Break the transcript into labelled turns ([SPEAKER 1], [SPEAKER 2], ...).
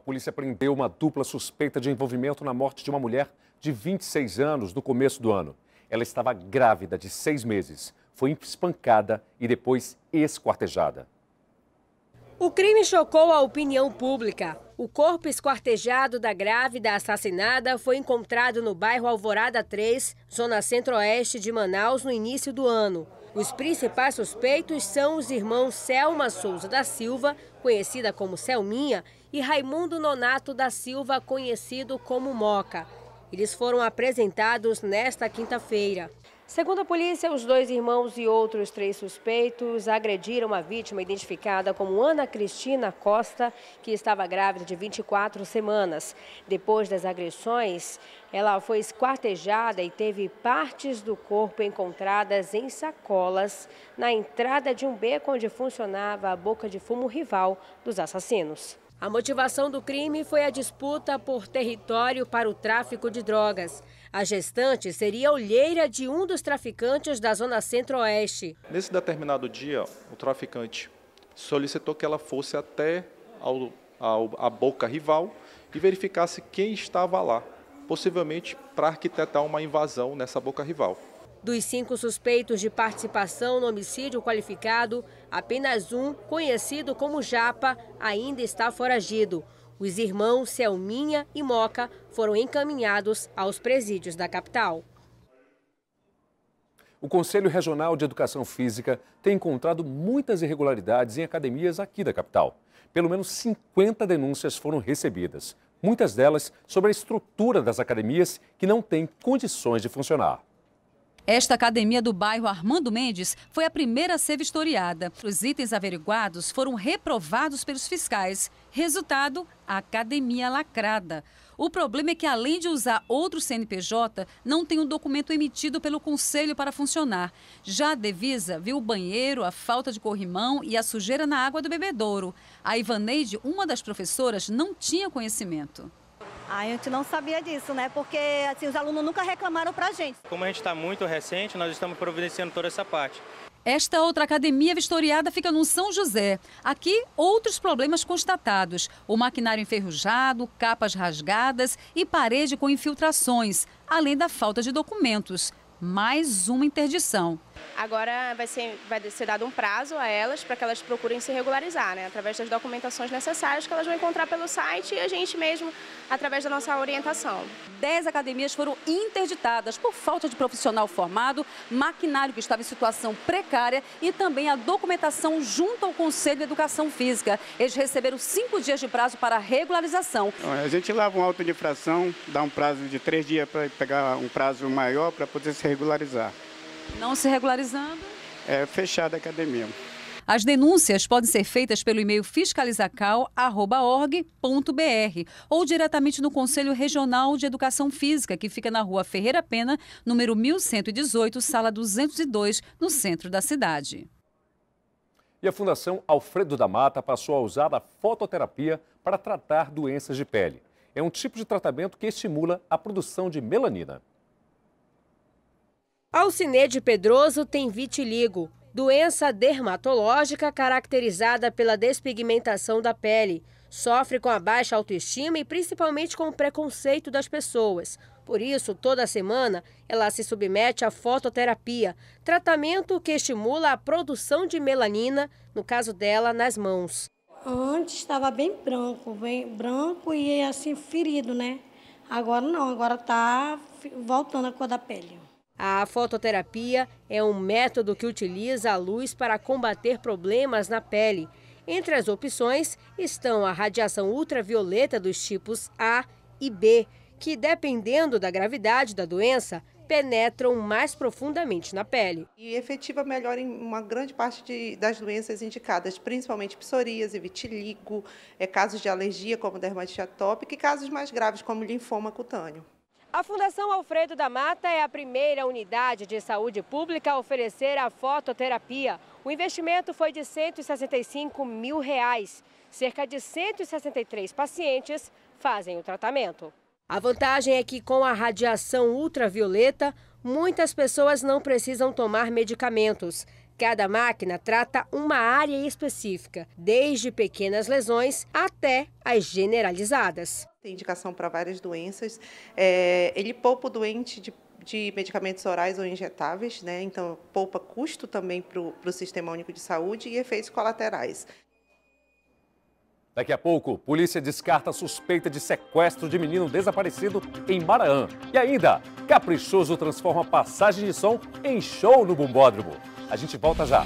[SPEAKER 1] a polícia prendeu uma dupla suspeita de envolvimento na morte de uma mulher de 26 anos no começo do ano. Ela estava grávida de seis meses, foi espancada e depois esquartejada.
[SPEAKER 2] O crime chocou a opinião pública. O corpo esquartejado da grávida assassinada foi encontrado no bairro Alvorada 3, zona centro-oeste de Manaus, no início do ano. Os principais suspeitos são os irmãos Selma Souza da Silva, conhecida como Selminha, e Raimundo Nonato da Silva, conhecido como Moca. Eles foram apresentados nesta quinta-feira. Segundo a polícia, os dois irmãos e outros três suspeitos agrediram a vítima identificada como Ana Cristina Costa, que estava grávida de 24 semanas. Depois das agressões, ela foi esquartejada e teve partes do corpo encontradas em sacolas na entrada de um beco onde funcionava a boca de fumo rival dos assassinos. A motivação do crime foi a disputa por território para o tráfico de drogas. A gestante seria olheira de um dos traficantes da zona centro-oeste.
[SPEAKER 1] Nesse determinado dia, o traficante solicitou que ela fosse até ao, ao, a boca rival e verificasse quem estava lá, possivelmente para arquitetar uma invasão nessa boca rival.
[SPEAKER 2] Dos cinco suspeitos de participação no homicídio qualificado, apenas um, conhecido como Japa, ainda está foragido. Os irmãos Selminha e Moca foram encaminhados aos presídios da capital.
[SPEAKER 1] O Conselho Regional de Educação Física tem encontrado muitas irregularidades em academias aqui da capital. Pelo menos 50 denúncias foram recebidas, muitas delas sobre a estrutura das academias que não têm condições de funcionar.
[SPEAKER 3] Esta academia do bairro Armando Mendes foi a primeira a ser vistoriada. Os itens averiguados foram reprovados pelos fiscais. Resultado, a academia lacrada. O problema é que, além de usar outro CNPJ, não tem um documento emitido pelo Conselho para funcionar. Já a Devisa viu o banheiro, a falta de corrimão e a sujeira na água do bebedouro. A Ivaneide, uma das professoras, não tinha conhecimento. A gente não sabia disso, né? Porque assim, os alunos nunca reclamaram para a gente. Como a gente está muito recente, nós estamos providenciando toda essa parte. Esta outra academia vistoriada fica no São José. Aqui, outros problemas constatados: o maquinário enferrujado, capas rasgadas e parede com infiltrações, além da falta de documentos mais uma interdição.
[SPEAKER 2] Agora vai ser, vai ser dado um prazo a elas para que elas procurem se regularizar, né? através das documentações necessárias que elas vão encontrar pelo site e a gente
[SPEAKER 3] mesmo através da nossa orientação. Dez academias foram interditadas por falta de profissional formado, maquinário que estava em situação precária e também a documentação junto ao Conselho de Educação Física. Eles receberam cinco dias de prazo para regularização. A gente lava um auto de infração, dá um prazo de três dias para pegar um prazo maior para poder se regularizar. Não se regularizando? É fechada a academia. As denúncias podem ser feitas pelo e-mail fiscalizacal.org.br ou diretamente no Conselho Regional de Educação Física, que fica na rua Ferreira Pena, número 1118, sala 202, no centro da cidade.
[SPEAKER 1] E a Fundação Alfredo da Mata passou a usar a fototerapia para tratar doenças de pele. É um tipo de tratamento que estimula a produção de melanina.
[SPEAKER 2] Alcinede Pedroso tem vitiligo, doença dermatológica caracterizada pela despigmentação da pele. Sofre com a baixa autoestima e principalmente com o preconceito das pessoas. Por isso, toda semana, ela se submete à fototerapia, tratamento que estimula a produção de melanina, no caso dela, nas mãos. Antes estava bem branco, bem branco e assim ferido, né? Agora não, agora está voltando a cor da pele. A fototerapia é um método que utiliza a luz para combater problemas na pele. Entre as opções estão a radiação ultravioleta dos tipos A e B, que, dependendo da gravidade da doença, penetram mais profundamente na pele. E efetiva melhor em uma grande parte de,
[SPEAKER 1] das doenças indicadas, principalmente psoríase, vitiligo, é, casos de alergia como dermatite atópica e casos mais graves como linfoma cutâneo.
[SPEAKER 2] A Fundação Alfredo da Mata é a primeira unidade de saúde pública a oferecer a fototerapia. O investimento foi de 165 mil reais. Cerca de 163 pacientes fazem o tratamento. A vantagem é que com a radiação ultravioleta, muitas pessoas não precisam tomar medicamentos. Cada máquina trata uma área específica, desde pequenas lesões até as generalizadas. Tem indicação para várias doenças. É, ele poupa o doente de de
[SPEAKER 1] medicamentos orais ou injetáveis, né? então poupa custo também para o Sistema Único de Saúde e efeitos colaterais. Daqui a pouco, polícia descarta suspeita de sequestro de menino desaparecido em Maraã. E ainda, caprichoso transforma passagem de som em show no Bumbódromo. A gente volta já.